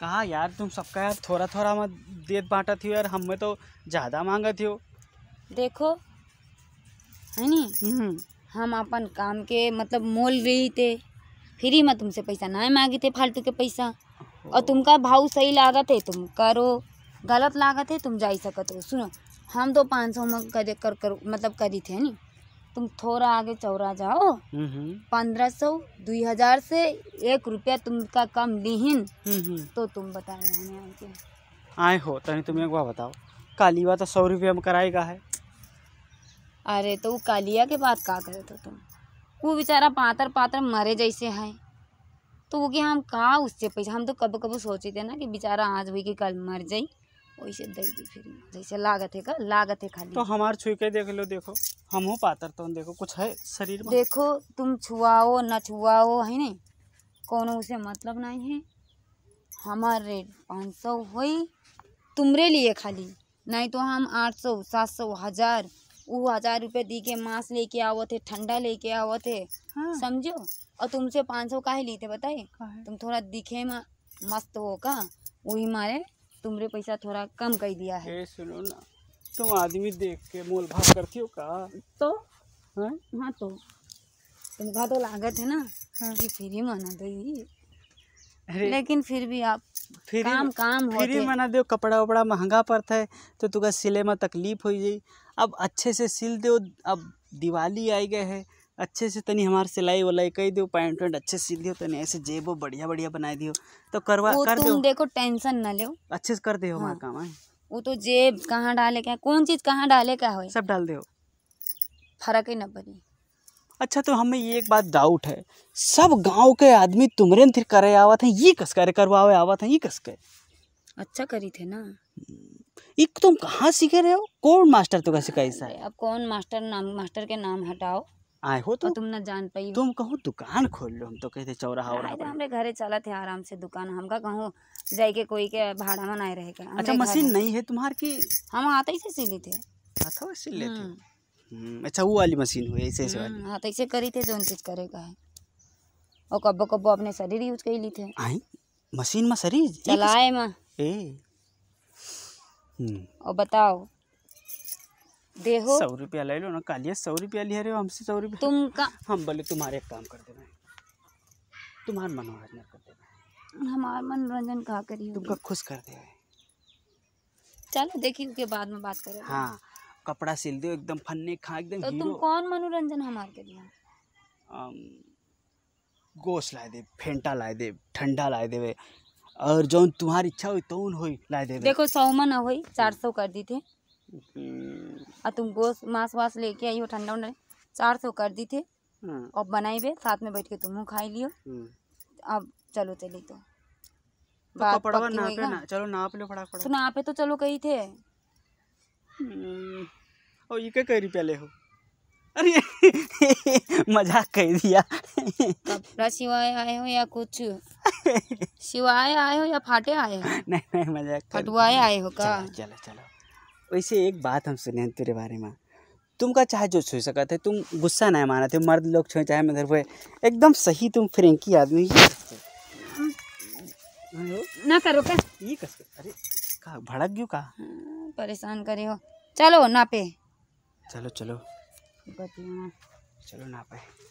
कहा यार तुम सबका यार थोड़ा थोड़ा मत दे बांटा थी यार हमें तो ज़्यादा मांगा थी देखो है नी हम्म। हम अपन काम के मतलब मोल रही थे फिर ही मैं तुमसे पैसा ना मांगे थे फालतू के पैसा और तुमका भाव सही लागत है तुम करो गलत लागत है तुम जा सकते हो सुनो हम तो पाँच सौ में कर, कर, कर मतलब करी थे नी तुम थोड़ा आगे चौरा जाओ हम्म, हम्म। पंद्रह सौ दुई हजार से एक रुपया तुमका कम लीहिन हम्म, तो तुम बताए आए हो तुम एक बार बताओ कालिया तो सौ रुपया में कराएगा है अरे तो कालिया के बाद का करे तो तुम वो बेचारा पातर पातर मरे जैसे है तो वो कि हम कहा उससे पैसा हम तो कब कब सोचे थे ना कि बेचारा आज भी कि कल मर जाये वैसे दे दी फिर जैसे लागत है का लागत है खाली तो हमारे छुके देख लो देखो हम हो पातर तो देखो कुछ है शरीर में देखो तुम छुआओ न छुआओ है नहीं कोनो उसे मतलब नहीं है हमारे रेट पाँच सौ हो तुमरे लिए खाली नहीं तो हम आठ सौ सात सौ हज़ार वो हज़ार रुपये दी के मांस लेके आओ थे ठंडा लेके आओ थे हाँ। समझो और तुमसे पाँच सौ ही ली थे बताए तुम थोड़ा दिखे मस्त हो का वही मारे तुमरे पैसा थोड़ा कम कर दिया है सुनो ना तुम आदमी देख के मोल भाव करती हो का तो हाँ हाँ तो तुमका तो लागत है ना हाँ। कि फ्री मना दो लेकिन फिर भी आप फ्री काम काम फ्री मना दो कपड़ा वपड़ा महंगा पड़ता है तो तुका सिले में तकलीफ हो जाए अब अच्छे से सिल दो अब दिवाली आई गए है अच्छे से तनी हमार सिलाई वलाई कही दो पैंट वैंट अच्छे सिल दियो तनी ऐसे जेबो बढ़िया बढ़िया बना दियो तो करवा कर तुम देखो टेंशन ना लो अच्छे से कर दे हमारा हाँ। काम है वो तो जेब कहाँ डाले क्या कौन चीज कहाँ डाले क्या हो सब डाल दे फर्क ही न पड़ी अच्छा तो हमें ये एक बात डाउट है सब गांव के आदमी तुमरे थिर करे आवा थे ये कस करे करवावे आवा थे ये कस के अच्छा करी थे ना एक तुम कहाँ सीखे रहे हो कौन मास्टर तो कैसे कैसा है अब कौन मास्टर नाम मास्टर के नाम हटाओ आए हो तो तुम ना जान पाई तुम कहो दुकान खोल लो हम तो कहते चौराहा और तो हमरे घरे चला थे आराम से दुकान हम हमका कहूँ के कोई के भाड़ा में नहीं रहेगा अच्छा मशीन नहीं है तुम्हार की हम आते ही से सी सिली थे हाथों से सिल लेते हम्म। हम्म, अच्छा वो वाली मशीन हुई ऐसे ऐसे वाली हम्म, हाथ ऐसे करी थे जो चीज करेगा है और कब कब अपने शरीर यूज कर ली थे आई मशीन में शरीर चलाए में ए और बताओ देहो सौ रुपया ले लो ना कालिया सौ रुपया लिया रहे हो हमसे सौ रुपया तुम का हम बोले तुम्हारे एक काम कर देना है तुम्हारा मनोरंजन कर देना है हमारा मनोरंजन कहा करिए तुमका खुश कर दे चलो देखिए उसके बाद में बात करें हाँ कपड़ा सिल दो एकदम फन्ने खा एकदम तो तुम कौन मनोरंजन हमारे के लिए गोश लाए दे फेंटा लाए दे ठंडा लाए दे और जो तुम्हारी इच्छा हुई तो उन हुई लाए दे देखो सौ मन हुई चार सौ कर दी थी हम्म। और तुम गोश मांस वास लेके आई हो ठंडा उंडा चार सौ कर दी थे हम्म। अब बनाई बे साथ में बैठ के तुम खाई लियो हम्म। अब चलो चली तो तो पक्की नापे ना, चलो नाप लो फटाफट नापे तो चलो कही थे और ये क्या कह रही पहले हो अरे मजाक कह दिया कपड़ा सिवाय आए हो या कुछ सिवाय आए हो या फाटे आए हो नहीं नहीं मजाक फटवाए आए हो का चलो चलो वैसे एक बात हम सुने तेरे बारे में तुम का चाहे जो छू सका था तुम गुस्सा नहीं माना थे मर्द लोग छुए चाहे मगर वो एकदम सही तुम फ्रेंकी आदमी हाँ। हाँ। ना करो क्या ये कस अरे कहा भड़क गयो कहा परेशान करे हो चलो ना पे चलो चलो चलो ना पे